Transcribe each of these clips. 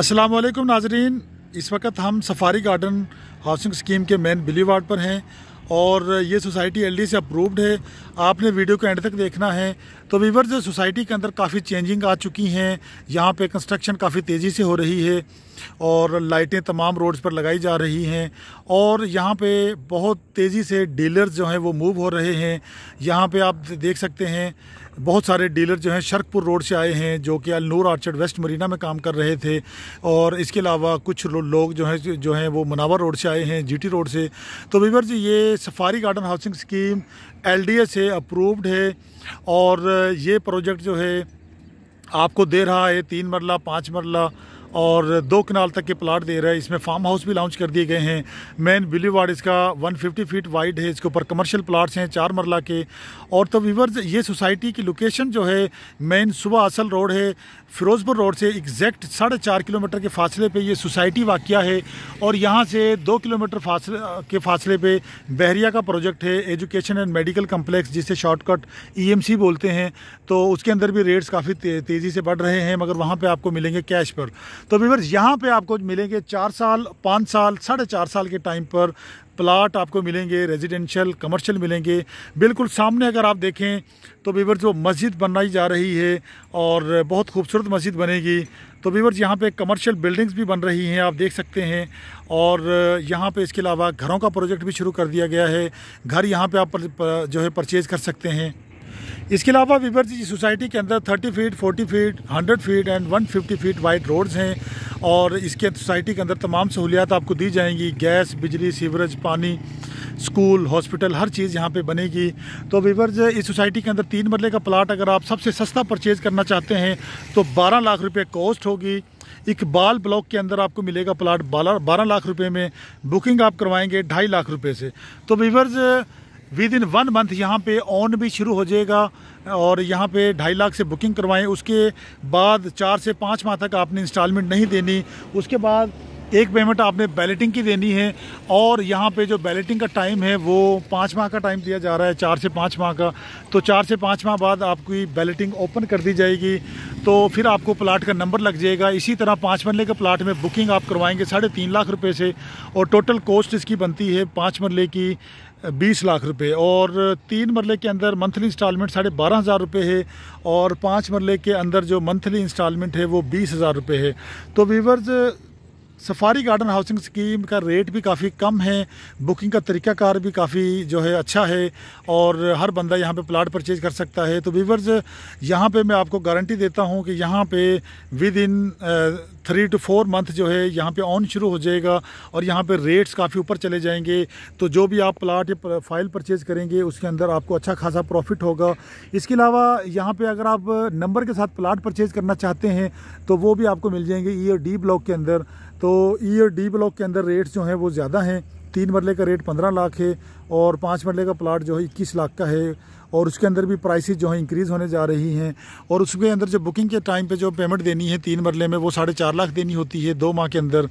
अस्सलाम वालेकुम नाजरीन इस वक्त हम सफारी गार्डन हाउसिंग स्कीम के मेन बिली वार्ड पर हैं और ये सोसाइटी एलडी से अप्रूव्ड है आपने वीडियो को एंड तक देखना है तो वीवर सोसाइटी के अंदर काफ़ी चेंजिंग आ चुकी हैं यहाँ पे कंस्ट्रक्शन काफ़ी तेज़ी से हो रही है और लाइटें तमाम रोड्स पर लगाई जा रही हैं और यहाँ पे बहुत तेज़ी से डीलर्स जो हैं वो मूव हो रहे हैं यहाँ पे आप देख सकते हैं बहुत सारे डीलर जो हैं शर्कपुर रोड से आए हैं जो कि अलनूर आर्चर्ड वेस्ट मरीना में काम कर रहे थे और इसके अलावा कुछ लोग जो हैं जो हैं वो मनावर रोड से आए हैं जीटी रोड से तो वीवर जी ये Safari garden housing scheme L है अप्रूव्ड है और ये प्रोजेक्ट जो है आपको दे रहा है तीन मरला पाँच मरला और दो कनाल तक के प्लाट दे रहा है इसमें फार्म हाउस भी लॉन्च कर दिए गए हैं मेन बिलीव वार्ड इसका 150 फीट वाइड है इसके ऊपर कमर्शियल प्लाट्स हैं चार मरला के और तो वीवर्स ये सोसाइटी की लोकेशन जो है मेन सुबह असल रोड है फिरोजपुर रोड से एग्जैक्ट साढ़े चार किलोमीटर के फासले पे ये सोसाइटी वाक़ है और यहाँ से दो किलोमीटर फासले के फासले पे बहरिया का प्रोजेक्ट है एजुकेशन एंड मेडिकल कम्प्लेक्स जिसे शॉर्टकट ई e बोलते हैं तो उसके अंदर भी रेट्स काफ़ी तेज़ी से बढ़ रहे हैं मगर वहाँ पर आपको मिलेंगे कैश पर तो व्यूवर्स यहाँ पे आपको मिलेंगे चार साल पाँच साल साढ़े चार साल के टाइम पर प्लाट आपको मिलेंगे रेजिडेंशियल कमर्शियल मिलेंगे बिल्कुल सामने अगर आप देखें तो वीवर जो मस्जिद बनाई जा रही है और बहुत खूबसूरत मस्जिद बनेगी तो वीवर्स यहाँ पे कमर्शियल बिल्डिंग्स भी बन रही हैं आप देख सकते हैं और यहाँ पे इसके अलावा घरों का प्रोजेक्ट भी शुरू कर दिया गया है घर यहाँ पे आप जो है परचेज़ कर सकते हैं इसके अलावा विवर जी सोसाइटी के अंदर 30 feet 40 feet 100 feet and 150 feet wide roads हैं और इसके सोसाइटी के अंदर तमाम सहूलियात आपको दी जाएंगी गैस बिजली सीवरेज पानी स्कूल हॉस्पिटल हर चीज़ यहाँ पे बनेगी तो वीवर्स इस सोसाइटी के अंदर तीन मरले का प्लाट अगर आप सबसे सस्ता परचेज़ करना चाहते हैं तो 12 लाख रुपए कॉस्ट होगी इकबाल ब्लॉक के अंदर आपको मिलेगा प्लाट बारह बारह लाख रुपए में बुकिंग आप करवाएंगे ढाई लाख रुपए से तो viewers within one month यहाँ पे ऑन भी शुरू हो जाएगा और यहाँ पे ढाई लाख से बुकिंग करवाएं उसके बाद चार से पाँच माह तक आपने इंस्टॉलमेंट नहीं देनी उसके बाद एक पेमेंट आपने बैलेटिंग की देनी है और यहाँ पे जो बैलेटिंग का टाइम है वो पाँच माह का टाइम दिया जा रहा है चार से पाँच माह का तो चार से पाँच माह बाद आपकी बैलेटिंग ओपन कर दी जाएगी तो फिर आपको प्लाट का नंबर लग जाएगा इसी तरह पाँच मरले के प्लाट में बुकिंग आप करवाएंगे साढ़े तीन लाख रुपये से और टोटल कॉस्ट इसकी बनती है पाँच मरले की बीस लाख रुपए और तीन मरले के अंदर मंथली इंस्टॉलमेंट साढ़े बारह हज़ार रुपये है और पाँच मरले के अंदर जो मंथली इंस्टॉलमेंट है वो बीस हज़ार रुपये है तो weavers safari garden housing scheme का रेट भी काफ़ी कम है बुकिंग का तरीक़ाकार भी काफ़ी जो है अच्छा है और हर बंदा यहाँ पे प्लाट परचेज कर सकता है तो वीवर्स यहाँ पे मैं आपको गारंटी देता हूँ कि यहाँ पे within three to four month जो है यहाँ पे ऑन शुरू हो जाएगा और यहाँ पे रेट्स काफ़ी ऊपर चले जाएंगे तो जो भी आप प्लाट या फाइल परचेज़ करेंगे उसके अंदर आपको अच्छा खासा प्रॉफिट होगा इसके अलावा यहाँ पे अगर आप नंबर के साथ प्लाट परचेज़ करना चाहते हैं तो वो भी आपको मिल जाएंगे ई डी ब्लॉक के अंदर तो ई e और डी ब्लॉक के अंदर रेट्स जो हैं वो ज़्यादा हैं तीन मरले का रेट पंद्रह लाख है और पाँच मरले का प्लाट जो है इक्कीस लाख का है और उसके अंदर भी प्राइसेस जो है इंक्रीज़ होने जा रही हैं और उसके अंदर जो बुकिंग के टाइम पे जो पेमेंट देनी है तीन मरले में वो साढ़े चार लाख देनी होती है दो माह के अंदर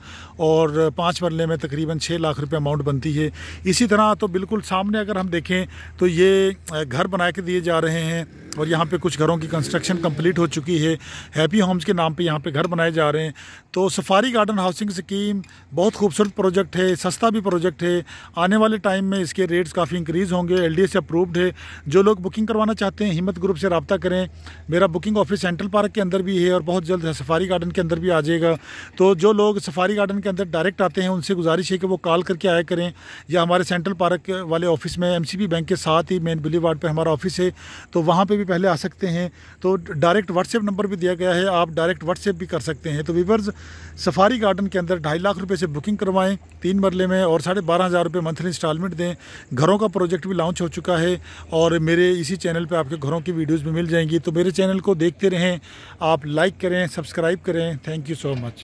और पाँच मरले में तकरीबन छः लाख रुपये अमाउंट बनती है इसी तरह तो बिल्कुल सामने अगर हम देखें तो ये घर बना के दिए जा रहे हैं और यहाँ पे कुछ घरों की कंस्ट्रक्शन कंप्लीट हो चुकी है हैप्पी होम्स के नाम पे यहाँ पे घर बनाए जा रहे हैं तो सफारी गार्डन हाउसिंग स्कीम बहुत खूबसूरत प्रोजेक्ट है सस्ता भी प्रोजेक्ट है आने वाले टाइम में इसके रेट्स काफ़ी इंक्रीज़ होंगे एल से अप्रूव्ड है जो लोग बुकिंग करवाना चाहते हैं हिम्मत ग्रुप से रबता करें मेरा बुकिंग ऑफिस सेंट्रल पार्क के अंदर भी है और बहुत जल्द सफारी गार्डन के अंदर भी आ जाएगा तो जो लोग सफारी गार्डन के अंदर डायरेक्ट आते हैं उनसे गुजारिश है कि वो कॉल करके आया करें या हमारे सेंट्रल पार्क वाले ऑफिस में एम बैंक के साथ ही मेन बिली पर हमारा ऑफिस है तो वहाँ पर भी पहले आ सकते हैं तो डायरेक्ट व्हाट्सएप नंबर भी दिया गया है आप डायरेक्ट व्हाट्सएप भी कर सकते हैं तो वीवर्स सफारी गार्डन के अंदर ढाई लाख रुपये से बुकिंग करवाएं तीन मरले में और साढ़े बारह हज़ार रुपये मंथली इंस्टॉलमेंट दें घरों का प्रोजेक्ट भी लॉन्च हो चुका है और मेरे इसी चैनल पर आपके घरों की वीडियोज़ भी मिल जाएंगी तो मेरे चैनल को देखते रहें आप लाइक करें सब्सक्राइब करें थैंक यू सो मच